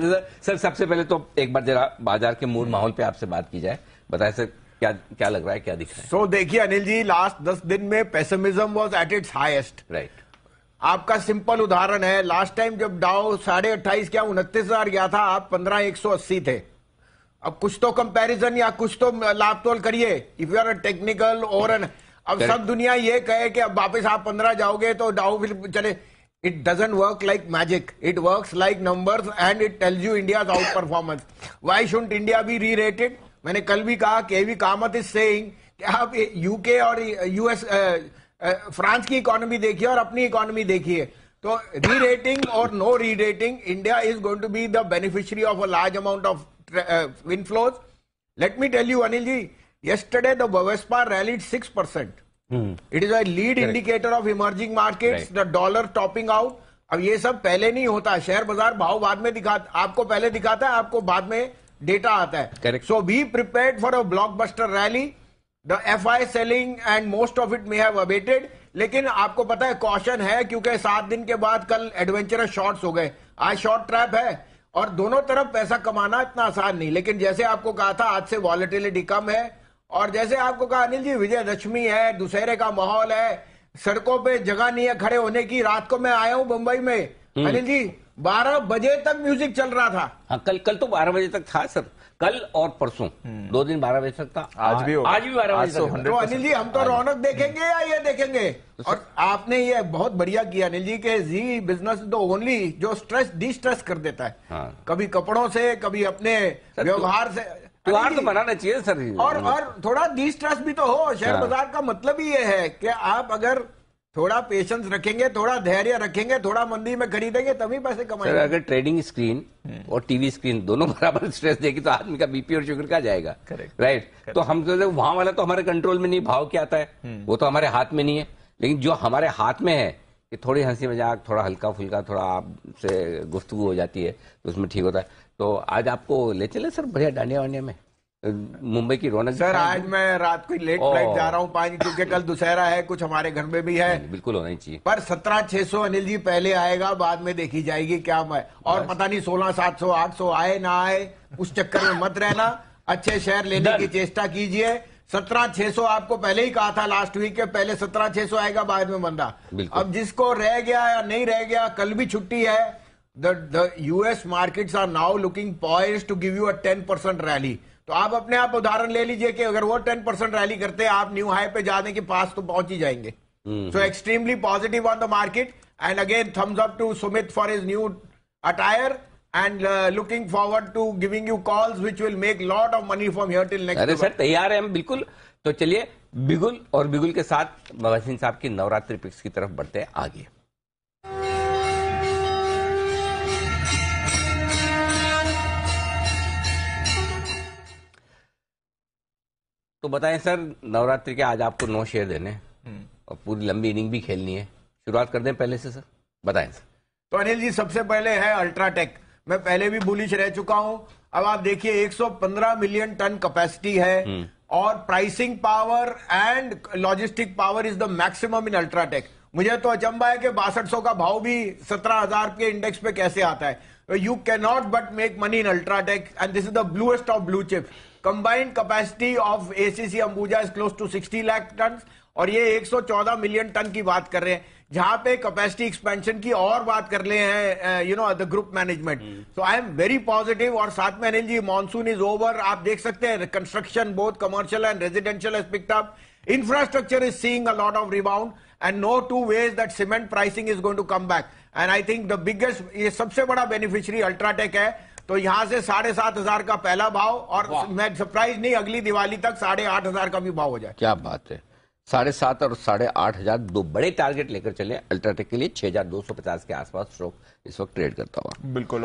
तो, सर सबसे पहले तो एक बार जरा बाजार के मूड हम्म। माहौल पे आपसे बात की जाए बताए सर क्या क्या लग रहा है क्या दिख रहा है सो so, देखिए अनिल जी लास्ट दस दिन में pessimism was at its highest right आपका सिंपल उदाहरण है लास्ट टाइम जब डाउ साढ़े अट्ठाईस क्या उनतीस हजार गया था आप पंद्रह एक सौ अस्सी थे अब कुछ तो कंपैरिजन या कुछ तो लाभ तोल करिए इफ यू आर टेक्निकल और अब सब दुनिया ये कहे कि अब वापस आप पंद्रह जाओगे तो डाउ फिर चले it doesn't work like magic. It works like numbers and it tells you India's outperformance. Why shouldn't India be re-rated? मैंने कल भी कहा KV Kamath is saying कि आप UK और US फ्रांस economy, इकोनॉमी देखिए और अपनी इकोनॉमी देखिए तो re-rating or no re-rating India is going to be the beneficiary of a large amount of inflows. Let me tell you Anil yesterday the Vespa rallied six percent. It is a lead indicator of emerging market the dollar topping out अब ये सब पहले नहीं होता share बाजार भाव बाद में दिखा आपको पहले दिखाता है आपको बाद में डेटा आता है so be prepare for a blockbuster rally the F I selling and most of it may have abated लेकिन आपको पता है कॉशन है क्योंकि सात दिन के बाद कल एडवेंचरस शॉर्ट्स हो गए आज शॉर्ट ट्रैप है और दोनों तरफ पैसा कमाना इतना आसान नहीं लेकिन जैसे आपको कहा था आज से वॉलिटिलिटी कम है और जैसे आपको कहा अनिल जी विजयदशमी है दुशहरे का माहौल है सड़कों पे जगह नहीं है खड़े होने की रात को मैं आया हूँ बम्बई में हम्म। अनिल जी बारह बजे तक म्यूजिक चल रहा था हाँ कल कल तो बारह बजे तक था सर कल और परसों हम्म। दो दिन बारह बजे तक था आज भी आज भी बारह बजे तक तो तो अनिल जी हम तो रौनक देखेंगे या ये देखेंगे तो और आपने ये बहुत बढ़िया किया अनिल जी के जी बिजनेस तो ओनली जो स्ट्रेस डिस्ट्रेस कर देता है हाँ। कभी कपड़ों से कभी अपने व्यवहार से प्लान तो बनाना चाहिए सर और और थोड़ा डिस्ट्रस्ट भी तो हो शेयर हाँ। बाजार का मतलब ही ये है कि आप अगर थोड़ा पेशेंस रखेंगे थोड़ा धैर्य रखेंगे थोड़ा मंदी में खरीदेंगे तभी पैसे कमाएंगे अगर ट्रेडिंग हम्म। स्क्रीन और टीवी स्क्रीन दोनों बराबर स्ट्रेस देगी तो आदमी का बीपी और शुगर का जाएगा करेक्ट राइट Correct. तो हम तो वहां वाला तो हमारे कंट्रोल में नहीं भाव क्या आता है हम्म। वो तो हमारे हाथ में नहीं है लेकिन जो हमारे हाथ में है कि थोड़ी हंसी मजाक थोड़ा हल्का फुल्का थोड़ा आपसे गुफ्तु हो जाती है तो उसमें ठीक होता है तो आज आपको ले चले सर बढ़िया डांडिया वांडिया में मुंबई की रौनक सर आज मैं रात को लेट फ्लाइट जा रहा हूँ पाँच क्योंकि कल दुशहरा है कुछ हमारे घर में भी है बिल्कुल होना ही चाहिए पर सत्रह छह सौ अनिल जी पहले आएगा बाद में देखी जाएगी क्या मैं और पता नहीं सोलह सात सौ आठ सौ आए ना आए उस चक्कर में मत रहना अच्छे शहर लेने की चेष्टा कीजिए सत्रह छह सौ आपको पहले ही कहा था लास्ट वीक के पहले सत्रह छह सौ आएगा बाद में बंदा अब जिसको रह गया या नहीं रह गया कल भी छुट्टी है the US markets are now looking poised to give you a ten percent rally तो आप अपने आप उदाहरण ले लीजिए कि अगर वो टेन परसेंट रैली करते हैं आप न्यू हाई पे जाने के पास तो पहुंच ही जाएंगे so extremely positive on the market and again thumbs up to Sumit for his new attire and uh, looking forward to giving you calls which will make lot of money from here till next अरे sir तैयार है हम बिल्कुल तो चलिए बिगुल और बिगुल के साथ बाबा सिंह साहब की नवरात्रि पिक्स की तरफ बढ़ते हैं आगे तो बताएं सर नवरात्रि के आज आपको नौ शेयर देने हम्म। और पूरी लंबी इनिंग भी खेलनी है शुरुआत कर दें पहले से सर बताएं सर तो अनिल जी सबसे पहले है अल्ट्राटेक मैं पहले भी बुलिश रह चुका हूं अब आप देखिए 115 मिलियन टन कैपेसिटी है हम्म। और pricing power and logistic power is the maximum in UltraTech मुझे तो अचंबा है कि बासठ का भाव भी सत्रह हजार के इंडेक्स पे कैसे आता है you can not but make money in UltraTech and this is the bluest of blue chip combined capacity of ACC Ambuja is close to 60 lakh ton और ये 114 मिलियन टन की बात कर रहे हैं जहां पे कैपेसिटी एक्सपेंशन की और बात कर ले हैं you know the group management so I am very positive और साथ में Anil ji monsoon is over आप देख सकते हैं construction both commercial and residential has picked infrastructure is seeing seeing a lot of rebound and no two ways that cement pricing is going to come back and i think ये सबसे बड़ा beneficiary UltraTech है तो यहां से साढ़े सात हजार का पहला भाव और मैं सरप्राइज नहीं अगली दिवाली तक साढ़े आठ हजार का भी भाव हो जाए क्या बात है साढ़े सात और साढ़े आठ हजार दो बड़े टारगेट लेकर चले अल्ट्राटेक के लिए छह हजार दो सौ पचास के आसपास स्टॉक इस वक्त ट्रेड करता हुआ बिल्कुल